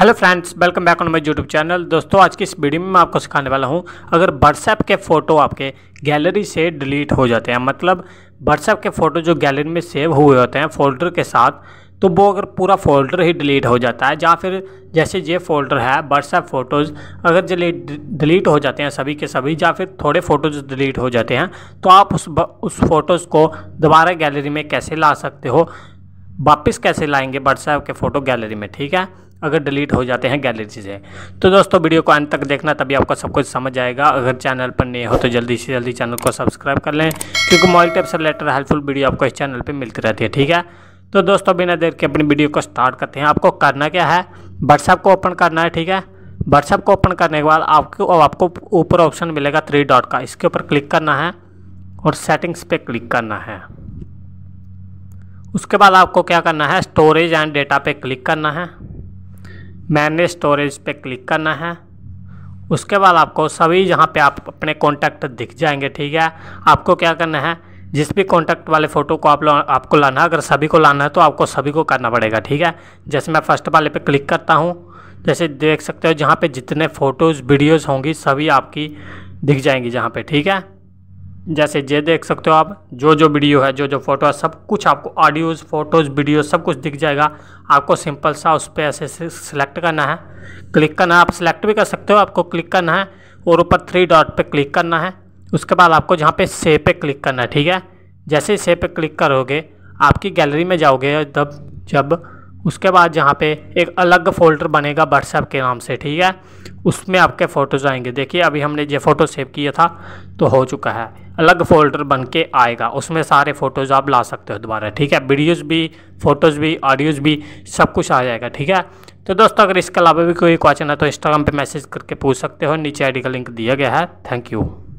hello friends welcome back on my YouTube channel दोस्तों आज की इस वीडियो में मैं आपको सिखाने वाला हूं अगर व्हाट्सएप के फ़ोटो आपके गैलरी से डिलीट हो जाते हैं मतलब व्हाट्सएप के फ़ोटो जो गैलरी में सेव हुए होते हैं फोल्डर के साथ तो वो अगर पूरा फोल्डर ही डिलीट हो जाता है या फिर जैसे ये फोल्डर है व्हाट्सएप फ़ोटोज़ अगर डिलीट हो जाते हैं सभी के सभी या फिर थोड़े फ़ोटोज़ डिलीट हो जाते हैं तो आप उस उस फ़ोटोज़ को दोबारा गैलरी में कैसे ला सकते हो वापस कैसे लाएंगे व्हाट्सएप के फ़ोटो गैलरी में ठीक है अगर डिलीट हो जाते हैं गैलरी से तो दोस्तों वीडियो को अंत तक देखना तभी आपको सब कुछ समझ आएगा अगर चैनल पर नहीं हो तो जल्दी से जल्दी चैनल को सब्सक्राइब कर लें क्योंकि मोबाइल टेप से रिलेटेड हेल्पफुल वीडियो आपको इस चैनल पर मिलती रहती है ठीक है तो दोस्तों बिना देर के अपनी वीडियो को स्टार्ट करते हैं आपको करना क्या है व्हाट्सएप को ओपन करना है ठीक है व्हाट्सएप को ओपन करने के बाद आपको आपको ऊपर ऑप्शन मिलेगा थ्री डॉट का इसके ऊपर क्लिक करना है और सेटिंग्स पे क्लिक करना है उसके बाद आपको क्या करना है स्टोरेज एंड डेटा पे क्लिक करना है मैंने स्टोरेज पे क्लिक करना है उसके बाद आपको सभी जहाँ पे आप अपने कॉन्टैक्ट दिख जाएंगे ठीक है आपको क्या करना है जिस भी कॉन्टैक्ट वाले फ़ोटो को आप आपको लाना है अगर सभी को लाना है तो आपको सभी को करना पड़ेगा ठीक है जैसे मैं फर्स्ट वाले पे क्लिक करता हूँ जैसे देख सकते हो जहाँ पे जितने फ़ोटोज़ वीडियोज़ होंगी सभी आपकी दिख जाएंगी जहाँ पे ठीक है जैसे ये देख सकते हो आप जो जो वीडियो है जो जो फोटो है सब कुछ आपको ऑडियोज़ फोटोज़ वीडियो सब कुछ दिख जाएगा आपको सिंपल सा उस पर ऐसे सिलेक्ट करना है क्लिक करना है आप सेलेक्ट भी कर सकते हो आपको क्लिक करना है और ऊपर थ्री डॉट पे क्लिक करना है उसके बाद आपको जहाँ पे सेव पे क्लिक करना है ठीक है जैसे ही से पे क्लिक करोगे आपकी गैलरी में जाओगे जब जब उसके बाद यहाँ पे एक अलग फोल्डर बनेगा व्हाट्सएप के नाम से ठीक है उसमें आपके फ़ोटोज़ आएंगे देखिए अभी हमने ये फ़ोटो सेव किया था तो हो चुका है अलग फ़ोल्डर बन के आएगा उसमें सारे फ़ोटोज़ आप ला सकते हो दोबारा ठीक है वीडियोज़ भी फ़ोटोज़ भी ऑडियोज़ भी सब कुछ आ जाएगा ठीक है तो दोस्तों अगर इसके अलावा भी कोई क्वेश्चन है तो इंस्टाग्राम पर मैसेज करके पूछ सकते हो नीचे आई का लिंक दिया गया है थैंक यू